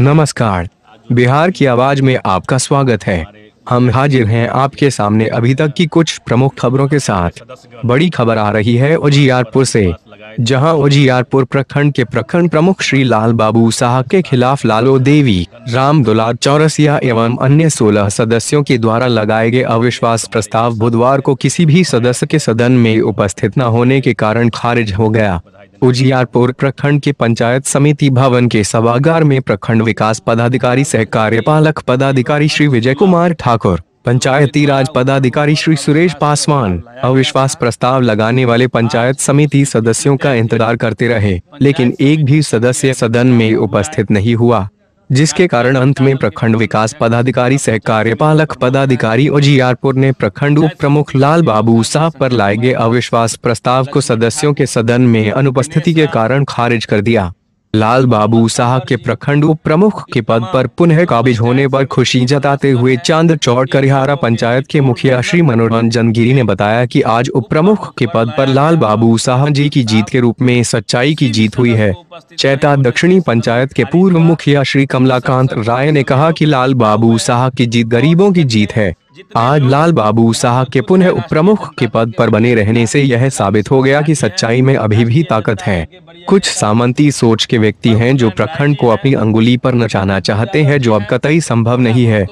नमस्कार बिहार की आवाज में आपका स्वागत है हम हाजिर हैं आपके सामने अभी तक की कुछ प्रमुख खबरों के साथ बड़ी खबर आ रही है उजियारपुर से जहां उजियारपुर प्रखंड के प्रखंड प्रमुख श्री लाल बाबू साहब के खिलाफ लालो देवी राम दुलार चौरसिया एवं अन्य 16 सदस्यों के द्वारा लगाए गए अविश्वास प्रस्ताव बुधवार को किसी भी सदस्य के सदन में उपस्थित न होने के कारण खारिज हो गया उजियारपुर प्रखंड के पंचायत समिति भवन के सभागार में प्रखंड विकास पदाधिकारी सह कार्यपालक पदाधिकारी श्री विजय कुमार ठाकुर पंचायती राज पदाधिकारी श्री सुरेश पासवान अविश्वास प्रस्ताव लगाने वाले पंचायत समिति सदस्यों का इंतजार करते रहे लेकिन एक भी सदस्य सदन में उपस्थित नहीं हुआ जिसके कारण अंत में प्रखंड विकास पदाधिकारी सह कार्यपालक पदाधिकारी और ने प्रखंड उप प्रमुख लाल बाबू साहब पर लाए गए अविश्वास प्रस्ताव को सदस्यों के सदन में अनुपस्थिति के कारण खारिज कर दिया लाल बाबू साह के प्रखंड उप प्रमुख के पद पर पुनः काबिज होने पर खुशी जताते हुए चांद चौड़ करिहारा पंचायत के मुखिया श्री मनोरंजन गिरी ने बताया कि आज उप प्रमुख के पद पर लाल बाबू साह जी की जीत के रूप में सच्चाई की जीत हुई है चैता दक्षिणी पंचायत के पूर्व मुखिया श्री कमलाकांत राय ने कहा कि लाल बाबू साह की जीत गरीबों की जीत है आज लाल बाबू शाह के पुनः प्रमुख के पद पर बने रहने से यह साबित हो गया कि सच्चाई में अभी भी ताकत है कुछ सामंती सोच के व्यक्ति हैं जो प्रखंड को अपनी अंगुली पर नचाना चाहते हैं जो अब कतई संभव नहीं है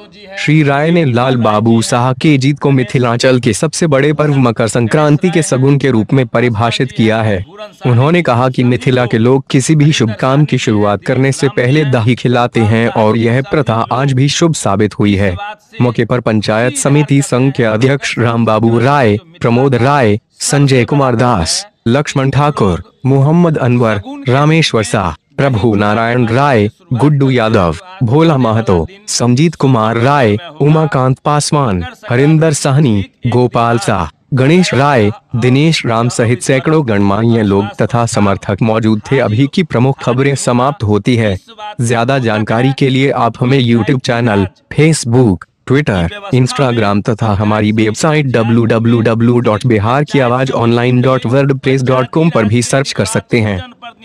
श्री राय ने लाल बाबू शाह के जीत को मिथिलांचल के सबसे बड़े पर्व मकर संक्रांति के सगुन के रूप में परिभाषित किया है उन्होंने कहा की मिथिला के लोग किसी भी शुभ काम की शुरुआत करने से पहले दही खिलाते हैं और यह प्रथा आज भी शुभ साबित हुई है मौके पर पंचायत पंचायत समिति संघ के अध्यक्ष राम बाबू राय प्रमोद राय संजय कुमार दास लक्ष्मण ठाकुर मोहम्मद अनवर रामेश्वर शाह प्रभु नारायण राय गुड्डू यादव भोला महतो संजीत कुमार राय उमाकांत पासवान हरिंदर साहनी गोपाल शाह गणेश राय दिनेश राम सहित सैकड़ों गणमान्य लोग तथा समर्थक मौजूद थे अभी की प्रमुख खबरें समाप्त होती है ज्यादा जानकारी के लिए आप हमें YouTube channel Facebook Twitter Instagram तथा हमारी website W W W dot Bihar की आवाज online dot press dot com पर भी सर्च कर सकते हैं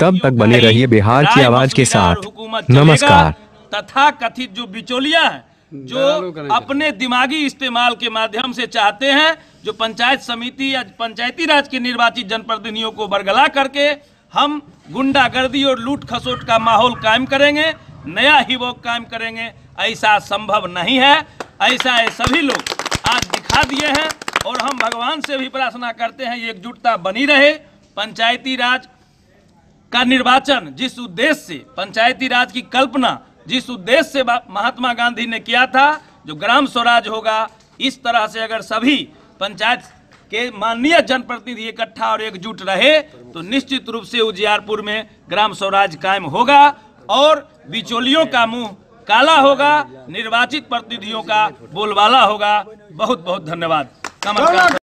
तब तक बने रहिए बिहार की आवाज के साथ नमस्कार तथा कथित जो बिचौलिया है जो अपने दिमागी इस्तेमाल के माध्यम से चाहते हैं जो पंचायत समिति या पंचायती राज के निर्वाचित जनप्रतिनिधियों को बरगला करके हम गुंडागर्दी और लूट खसोट का माहौल कायम करेंगे नया ही वो कायम करेंगे ऐसा संभव नहीं है ऐसा है सभी लोग आज दिखा दिए हैं और हम भगवान से भी प्रार्थना करते हैं एकजुटता बनी रहे पंचायती राज का निर्वाचन जिस उद्देश्य से पंचायती राज की कल्पना जिस उद्देश्य से महात्मा गांधी ने किया था जो ग्राम स्वराज होगा इस तरह से अगर सभी पंचायत के माननीय जनप्रतिनिधि इकट्ठा और एकजुट रहे तो निश्चित रूप से उजियारपुर में ग्राम स्वराज कायम होगा और बिचौलियों का मुंह काला होगा निर्वाचित प्रतिनिधियों का बोलबाला होगा बहुत बहुत धन्यवाद